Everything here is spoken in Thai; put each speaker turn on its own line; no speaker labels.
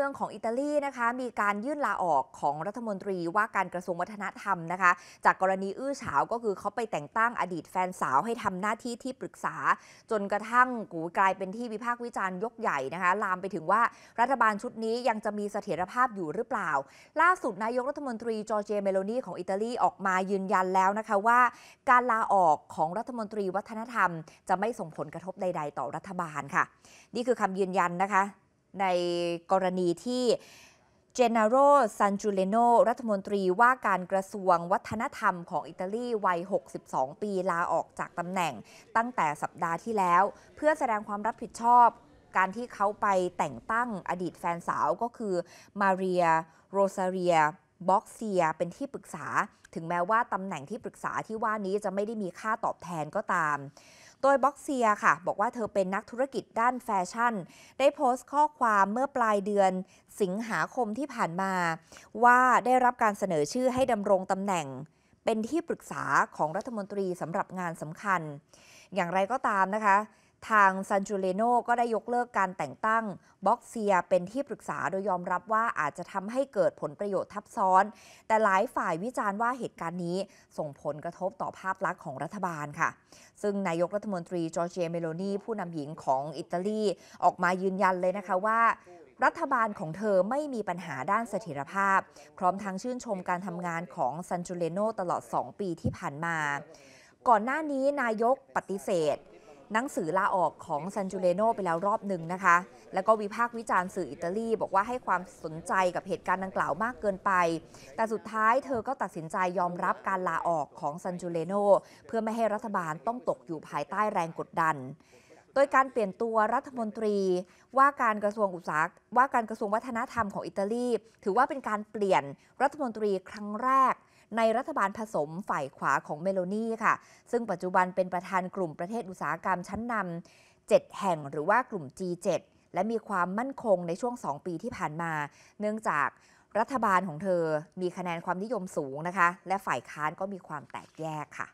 ืองของอิตาลีนะคะมีการยื่นลาออกของรัฐมนตรีว่าการกระทรวงวัฒนธรรมนะคะ จากกรณีอื้อฉาวก็คือเขาไปแต่งตั้งอดีตแฟนสาวให้ทำหน้าที่ที่ปรึกษา จนกระทั่งกูกลายเป็นที่วิพากษ์วิจารณ์ยกใหญ่นะคะ ลามไปถึงว่ารัฐบาลชุดนี้ยังจะมีเสถียรภาพอยู่หรือเปล่า ล่าสุดนายกรัฐมนตรี จอร์เจเมโลนี ของอิตาลีออกมายืนยันแล้วนะคะว่า การลาออกของรัฐมนตรีวัฒนธรรมจะไม่ส่งผลกระทบใด ๆ ต่อรัฐบาลค่ะ นี่คือคำยืนยันนะคะในกรณีที่เจนาโรซันจูเลโนรัฐมนตรีว่าการกระทรวงวัฒนธรรมของอิตาลีวัย 62 ปีลาออกจากตำแหน่งตั้งแต่สัปดาห์ที่แล้ว เพื่อแสดงความรับผิดชอบการที่เขาไปแต่งตั้งอดีตแฟนสาวก็คือมาเรีย โรซาเรียบ็อกเซียเป็นที่ปรึกษา ถึงแม้ว่าตำแหน่งที่ปรึกษาที่ว่านี้จะไม่ได้มีค่าตอบแทนก็ตามโดยบ็อกเซียค่ะ บอกว่าเธอเป็นนักธุรกิจด้านแฟชั่น ได้โพสต์ข้อความเมื่อปลายเดือนสิงหาคมที่ผ่านมา ว่าได้รับการเสนอชื่อให้ดำรงตำแหน่ง เป็นที่ปรึกษาของรัฐมนตรีสำหรับงานสำคัญ อย่างไรก็ตามนะคะทางซันจูเลโนก็ได้ยกเลิกการแต่งตั้งบ็อกเซียเป็นที่ปรึกษาโดยยอมรับว่าอาจจะทำให้เกิดผลประโยชน์ทับซ้อน แต่หลายฝ่ายวิจารณ์ว่าเหตุการณ์นี้ส่งผลกระทบต่อภาพลักษณ์ของรัฐบาลค่ะ ซึ่งนายกรัฐมนตรีจอร์เจเมโลนีผู้นำหญิงของอิตาลีออกมายืนยันเลยนะคะว่า รัฐบาลของเธอไม่มีปัญหาด้านเสถียรภาพ พร้อมทั้งชื่นชมการทำงานของซันจูเลโนตลอด2 ปีที่ผ่านมา ก่อนหน้านี้นายกปฏิเสธหนังสือลาออกของซันจูเลโนไปแล้วรอบหนึ่งนะคะ แล้วก็วิพากษ์วิจารณ์สื่ออิตาลีบอกว่าให้ความสนใจกับเหตุการณ์ดังกล่าวมากเกินไป แต่สุดท้ายเธอก็ตัดสินใจยอมรับการลาออกของซันจูเลโนเพื่อไม่ให้รัฐบาลต้องตกอยู่ภายใต้แรงกดดัน โดยการเปลี่ยนตัวรัฐมนตรีว่าการกระทรวงอุตสาหกรรมว่าการกระทรวงวัฒนธรรมของอิตาลี ถือว่าเป็นการเปลี่ยนรัฐมนตรีครั้งแรกในรัฐบาลผสมฝ่ายขวาของเมโลนีค่ะ ซึ่งปัจจุบันเป็นประธานกลุ่มประเทศอุตสาหกรรมชั้นนำ7แห่งหรือว่ากลุ่ม G7 และมีความมั่นคงในช่วง 2 ปีที่ผ่านมา เนื่องจากรัฐบาลของเธอมีคะแนนความนิยมสูงนะคะ และฝ่ายค้านก็มีความแตกแยกค่ะ